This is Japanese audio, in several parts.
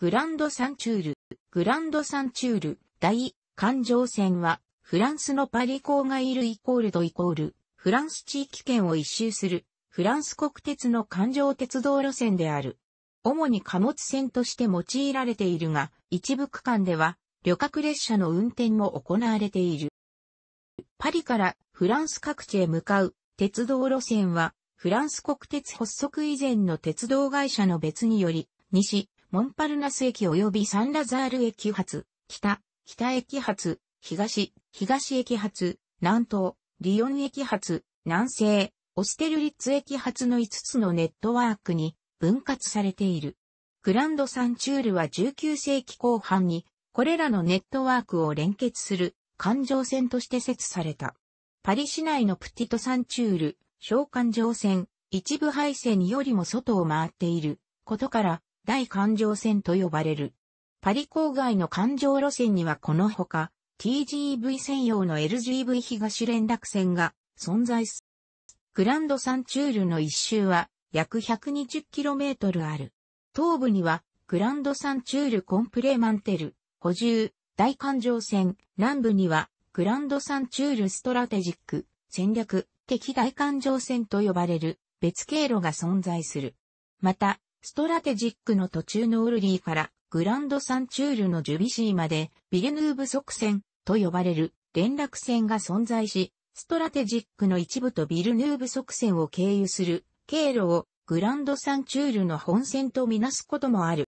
グランドサンチュール、グランドサンチュール、大、環状線は、フランスのパリ郊外ルイコールドイコール、フランス地域圏を一周する、フランス国鉄の環状鉄道路線である。主に貨物線として用いられているが、一部区間では、旅客列車の運転も行われている。パリからフランス各地へ向かう鉄道路線は、フランス国鉄発足以前の鉄道会社の別により、西、モンパルナス駅及びサンラザール駅発、北、北駅発、東、東駅発、南東、リヨン駅発、南西、オステルリッツ駅発の5つのネットワークに分割されている。グランドサンチュールは19世紀後半に、これらのネットワークを連結する環状線として設された。パリ市内のプティトサンチュール、小環状線、一部配線よりも外を回っていることから、大環状線と呼ばれる。パリ郊外の環状路線にはこのほか、TGV 専用の LGV 東連絡線が存在す。グランドサンチュールの一周は約 120km ある。東部にはグランドサンチュールコンプレマンテル、補充、大環状線、南部にはグランドサンチュールストラテジック、戦略、的大環状線と呼ばれる別経路が存在する。また、ストラテジックの途中のオルリーからグランドサンチュールのジュビシーまでビルヌーブ側線と呼ばれる連絡線が存在し、ストラテジックの一部とビルヌーブ側線を経由する経路をグランドサンチュールの本線とみなすこともある。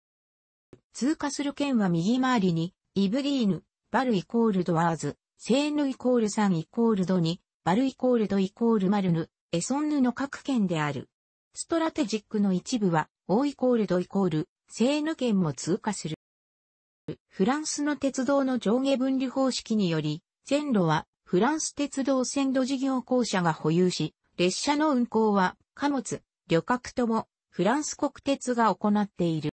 通過する県は右回りに、イブリーヌ、バルイコールドアーズ、セーヌイコールサンイコールドニ、バルイコールドイコールマルヌ、エソンヌの各県である。ストラテジックの一部は、O イコールドイコール、セーヌ県も通過する。フランスの鉄道の上下分離方式により、線路はフランス鉄道線路事業公社が保有し、列車の運行は貨物、旅客ともフランス国鉄が行っている。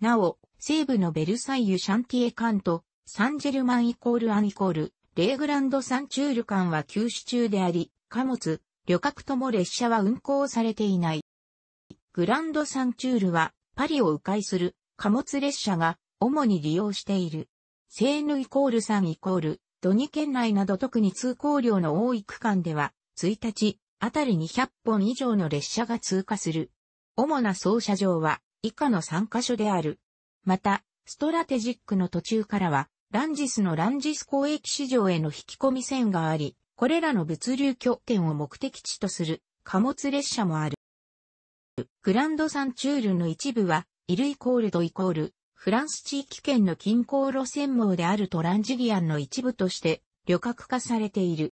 なお、西部のベルサイユシャンティエ間とサンジェルマンイコールアンイコール、レーグランドサンチュール間は休止中であり、貨物、旅客とも列車は運行されていない。グランドサンチュールはパリを迂回する貨物列車が主に利用している。セーヌイコールサンイコール、ドニ県内など特に通行量の多い区間では、1日、あたり2 0 0本以上の列車が通過する。主な操車場は以下の3カ所である。また、ストラテジックの途中からは、ランジスのランジス交易市場への引き込み線があり、これらの物流拠点を目的地とする貨物列車もある。グランドサンチュールの一部は、イルイコールドイコール、フランス地域圏の近郊路線網であるトランジリアンの一部として、旅客化されている。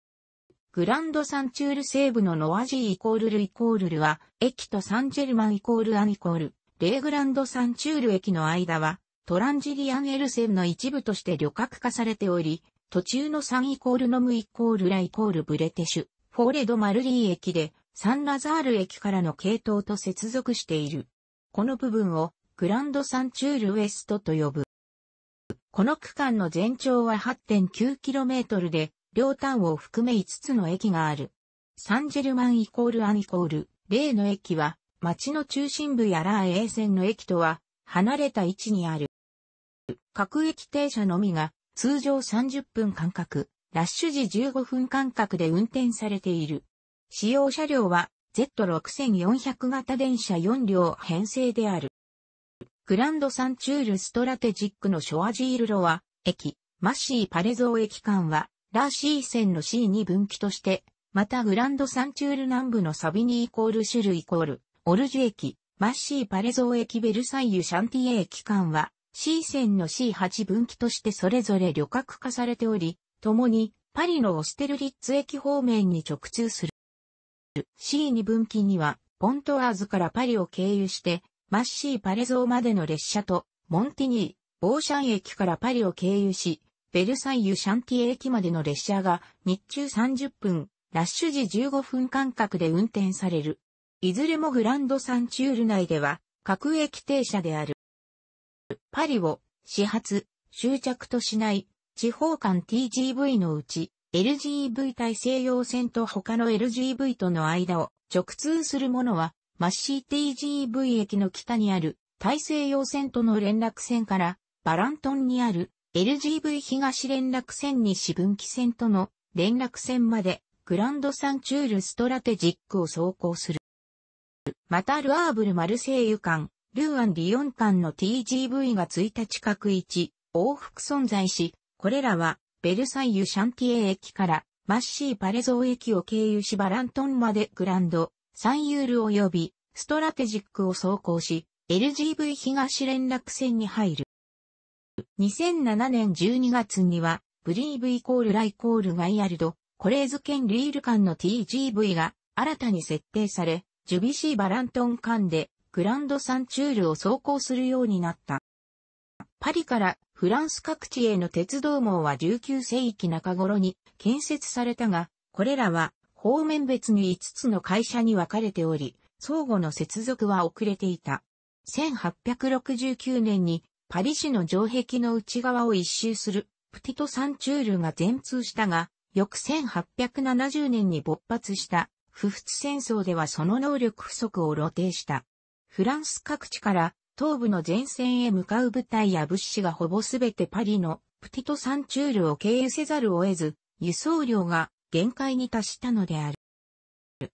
グランドサンチュール西部のノアジーイコールルイコールルは、駅とサンジェルマンイコールアンイコール、レーグランドサンチュール駅の間は、トランジリアンエル線の一部として旅客化されており、途中のサンイコールノムイコールライコールブレテシュ、フォーレドマルリー駅で、サンラザール駅からの系統と接続している。この部分をグランドサンチュールウエストと呼ぶ。この区間の全長は 8.9km で、両端を含め5つの駅がある。サンジェルマンイコールアンイコール、例の駅は、町の中心部やラー A 線の駅とは、離れた位置にある。各駅停車のみが、通常30分間隔、ラッシュ時15分間隔で運転されている。使用車両は Z6400 型電車4両編成である。グランドサンチュールストラテジックのショアジールロア。駅、マッシーパレゾー駅間は、ラーシー線の C2 分岐として、またグランドサンチュール南部のサビニイコールシュルイコール、オルジュ駅、マッシーパレゾー駅ベルサイユシャンティエ駅間は、C 線の C8 分岐としてそれぞれ旅客化されており、共にパリのオステルリッツ駅方面に直通する。C 2分岐には、ポントワーズからパリを経由して、マッシーパレゾーまでの列車と、モンティニー、ボーシャン駅からパリを経由し、ベルサイユシャンティ駅までの列車が日中30分、ラッシュ時15分間隔で運転される。いずれもグランドサンチュール内では各駅停車である。パリを始発、終着としない地方間 TGV のうち LGV 大西洋線と他の LGV との間を直通するものは、マッシー TGV 駅の北にある大西洋線との連絡線から、バラントンにある LGV 東連絡線西分岐線との連絡線まで、グランドサンチュールストラテジックを走行する。またルアーブルマルセイユ間、ルーアンリヨン間の TGV が1日各1往復存在し、これらはベルサイユシャンティエ駅からマッシーパレゾー駅を経由しバラントンまでグランド、サンユール及びストラテジックを走行し、LGV 東連絡線に入る。2007年12月には、ブリーブイコールライコールガイアルド、コレーズ県リール間の TGV が新たに設定され、ジュビシーバラントン間でグランドサンチュールを走行するようになった。パリからフランス各地への鉄道網は19世紀中頃に建設されたが、これらは方面別に5つの会社に分かれており、相互の接続は遅れていた。1869年にパリ市の城壁の内側を一周するプティトサンチュールが全通したが、翌1870年に勃発した不仏戦争ではその能力不足を露呈した。フランス各地から東部の前線へ向かう部隊や物資がほぼすべてパリのプティトサンチュールを経由せざるを得ず、輸送量が限界に達したのである。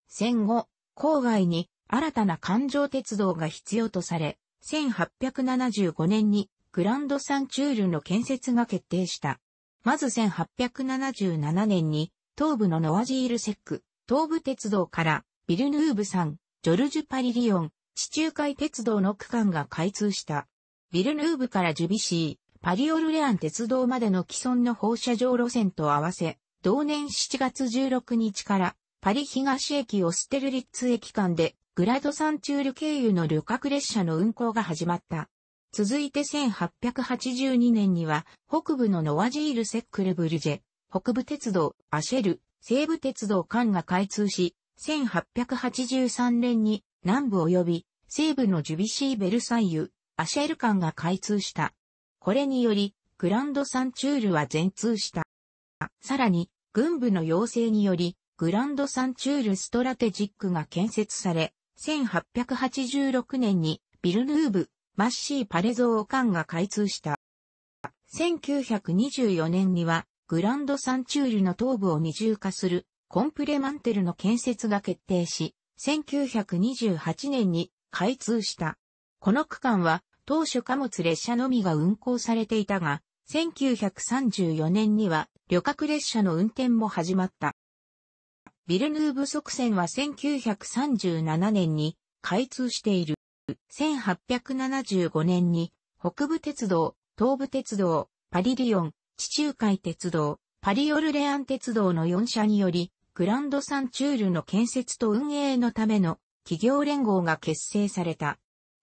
戦後、郊外に新たな環状鉄道が必要とされ、1875年にグランドサンチュールの建設が決定した。まず1877年に東部のノワジールセック、東部鉄道からビルヌーブん、ジョルジュ・パリリオン、地中海鉄道の区間が開通した。ビルヌーブからジュビシー、パリオルレアン鉄道までの既存の放射状路線と合わせ、同年7月16日からパリ東駅オステルリッツ駅間でグラドサンチュール経由の旅客列車の運行が始まった。続いて1882年には北部のノワジールセックルブルジェ、北部鉄道、アシェル、西部鉄道間が開通し、1883年に南部及び西部のジュビシー・ベルサイユ、アシェル間が開通した。これにより、グランドサンチュールは全通した。さらに、軍部の要請により、グランドサンチュールストラテジックが建設され、1886年にビルヌーブ、マッシー・パレゾー間が開通した。1924年には、グランドサンチュールの東部を二重化するコンプレマンテルの建設が決定し、1928年に開通した。この区間は当初貨物列車のみが運行されていたが、1934年には旅客列車の運転も始まった。ビルヌーブ側線は1937年に開通している。1875年に北部鉄道、東部鉄道、パリリオン、地中海鉄道、パリオルレアン鉄道の4社によりグランドサンチュールの建設と運営のための企業連合が結成された。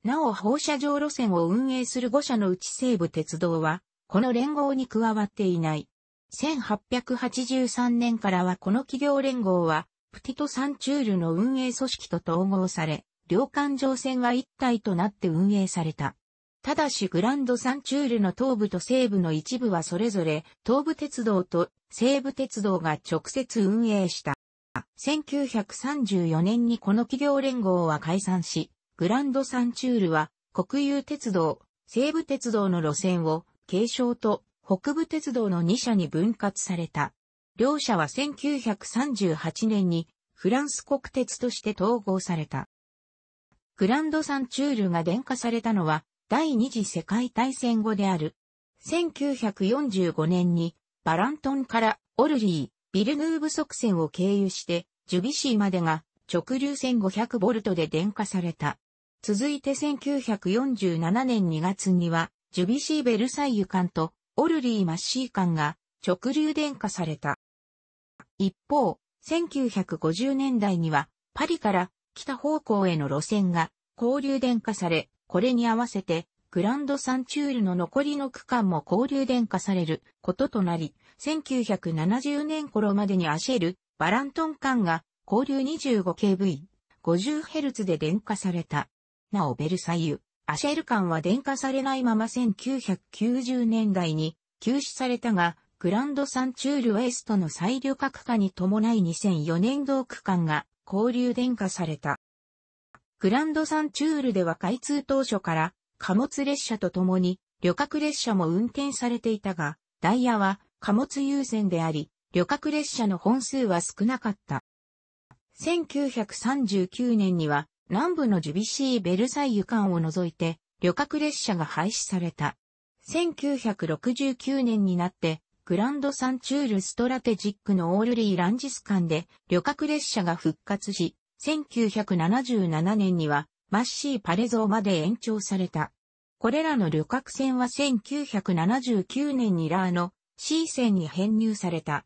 なお放射状路線を運営する5社のうち西武鉄道は、この連合に加わっていない。1883年からはこの企業連合は、プティトサンチュールの運営組織と統合され、両環状線は一体となって運営された。ただしグランドサンチュールの東部と西部の一部はそれぞれ東部鉄道と西部鉄道が直接運営した。1934年にこの企業連合は解散し、グランドサンチュールは国有鉄道、西部鉄道の路線を継承と北部鉄道の2社に分割された。両社は1938年にフランス国鉄として統合された。グランドサンチュールが電化されたのは第二次世界大戦後である。1945年にバラントンからオルリー、ビルヌーブ側線を経由してジュビシーまでが直流線500ボルトで電化された。続いて1947年2月にはジュビシーベルサイユ間とオルリーマッシー間が直流電化された。一方、1950年代にはパリから北方向への路線が交流電化され、これに合わせて、グランドサンチュールの残りの区間も交流電化されることとなり、1970年頃までにアシェル、バラントン間が交流 25kV、50Hz で電化された。なおベルサイユ、アシェル間は電化されないまま1990年代に休止されたが、グランドサンチュールウエストの再旅客化に伴い2004年同区間が交流電化された。グランドサンチュールでは開通当初から貨物列車と共に旅客列車も運転されていたが、ダイヤは貨物優先であり、旅客列車の本数は少なかった。1939年には南部のジュビシー・ベルサイユ間を除いて旅客列車が廃止された。1969年になってグランドサンチュールストラテジックのオールリー・ランジス間で旅客列車が復活し、1977年にはマッシーパレゾーまで延長された。これらの旅客船は1979年にラーの C ンに編入された。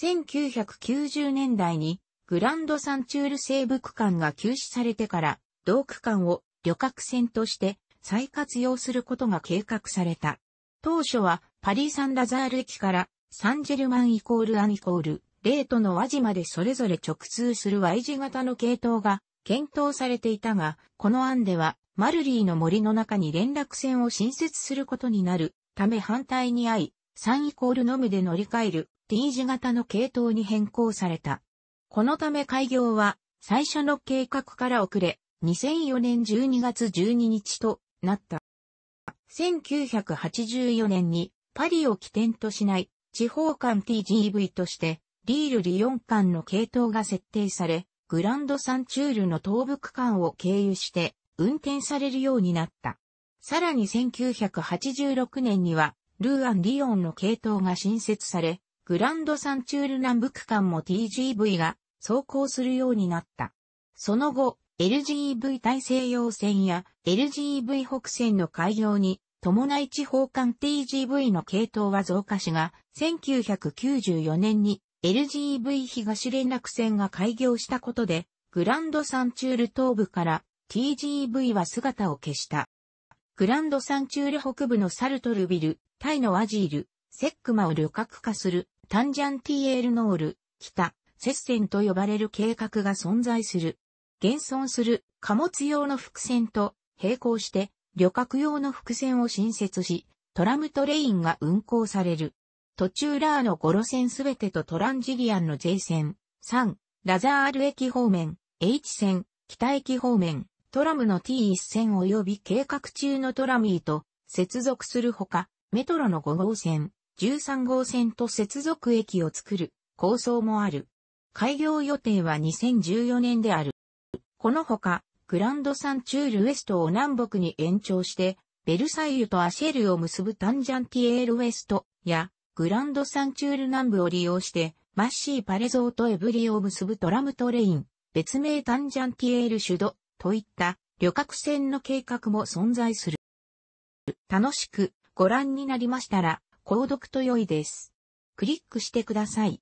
1990年代にグランドサンチュール西部区間が休止されてから同区間を旅客船として再活用することが計画された。当初はパリ・サン・ラザール駅からサンジェルマンイコールアンイコールレートの和字までそれぞれ直通する Y 字型の系統が検討されていたが、この案では、マルリーの森の中に連絡線を新設することになるため反対に合い、3イコールのみで乗り換える T 字型の系統に変更された。このため開業は最初の計画から遅れ、2004年12月12日となった。1984年にパリを起点としない地方間 TGV としてリールリン間の系統が設定され、グランドサンチュールの東部区間を経由して運転されるようになった。さらに1986年には、ルーアン・リオンの系統が新設され、グランドサンチュール南部区間も TGV が走行するようになった。その後、l g v 大西洋線や l g v 北線の開業に伴い地方間 TGV の系統は増加しが1994年に LGV 東連絡線が開業したことで、グランドサンチュール東部から TGV は姿を消した。グランドサンチュール北部のサルトルビル、タイのアジール、セックマを旅客化するタンジャンティエールノール、北、接線と呼ばれる計画が存在する。現存する貨物用の伏線と並行して旅客用の伏線を新設し、トラムトレインが運行される。途中ラーの5路線すべてとトランジリアンの J 線、3、ラザール駅方面、H 線、北駅方面、トラムの T1 線及び計画中のトラミーと接続するほか、メトロの5号線、13号線と接続駅を作る構想もある。開業予定は2014年である。このほか、グランドサンチュールウエストを南北に延長して、ベルサイユとアシェルを結ぶタンジャンティエールウエストやグランドサンチュール南部を利用して、マッシーパレゾーとエブリを結ぶトラムトレイン、別名タンジャンティエールシュド、といった旅客船の計画も存在する。楽しくご覧になりましたら、購読と良いです。クリックしてください。